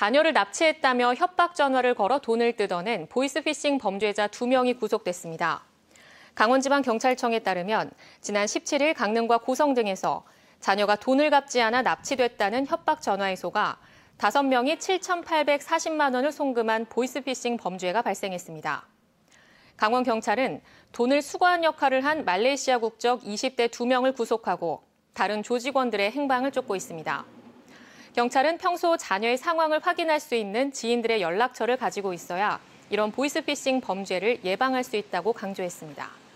자녀를 납치했다며 협박 전화를 걸어 돈을 뜯어낸 보이스피싱 범죄자 2명이 구속됐습니다. 강원지방경찰청에 따르면 지난 17일 강릉과 고성 등에서 자녀가 돈을 갚지 않아 납치됐다는 협박 전화의소가 5명이 7,840만 원을 송금한 보이스피싱 범죄가 발생했습니다. 강원경찰은 돈을 수거한 역할을 한 말레이시아 국적 20대 2명을 구속하고 다른 조직원들의 행방을 쫓고 있습니다. 경찰은 평소 자녀의 상황을 확인할 수 있는 지인들의 연락처를 가지고 있어야 이런 보이스피싱 범죄를 예방할 수 있다고 강조했습니다.